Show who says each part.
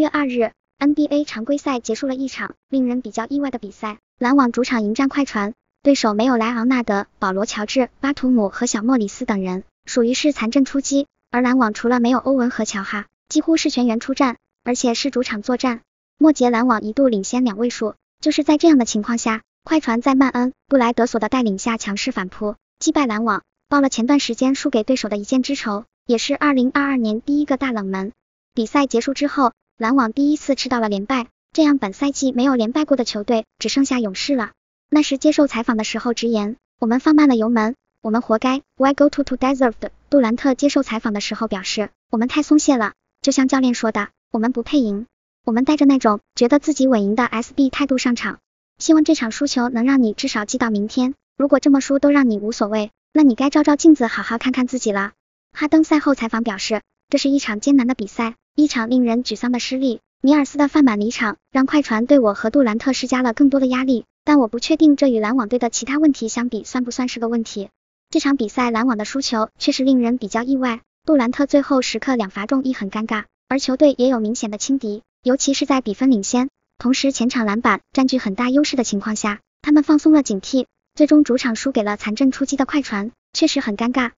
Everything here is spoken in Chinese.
Speaker 1: 月二日，NBA 常规赛结束了一场令人比较意外的比赛。篮网主场迎战快船，对手没有莱昂纳德、保罗、乔治、巴图姆和小莫里斯等人，属于是残阵出击。而篮网除了没有欧文和乔哈，几乎是全员出战，而且是主场作战。末节篮网一度领先两位数，就是在这样的情况下，快船在曼恩、布莱德索的带领下强势反扑，击败篮网，报了前段时间输给对手的一箭之仇，也是二零二二年第一个大冷门。比赛结束之后。篮网第一次吃到了连败，这样本赛季没有连败过的球队只剩下勇士了。那时接受采访的时候直言，我们放慢了油门，我们活该。Why go to to deserved？杜兰特接受采访的时候表示，我们太松懈了，就像教练说的，我们不配赢。我们带着那种觉得自己稳赢的 SB 态度上场，希望这场输球能让你至少记到明天。如果这么输都让你无所谓，那你该照照镜子，好好看看自己了。哈登赛后采访表示，这是一场艰难的比赛。一场令人沮丧的失利，米尔斯的犯满离场，让快船对我和杜兰特施加了更多的压力。但我不确定这与篮网队的其他问题相比，算不算是个问题。这场比赛篮网的输球确实令人比较意外。杜兰特最后时刻两罚中一很尴尬，而球队也有明显的轻敌，尤其是在比分领先，同时前场篮板占据很大优势的情况下，他们放松了警惕，最终主场输给了残阵出击的快船，确实很尴尬。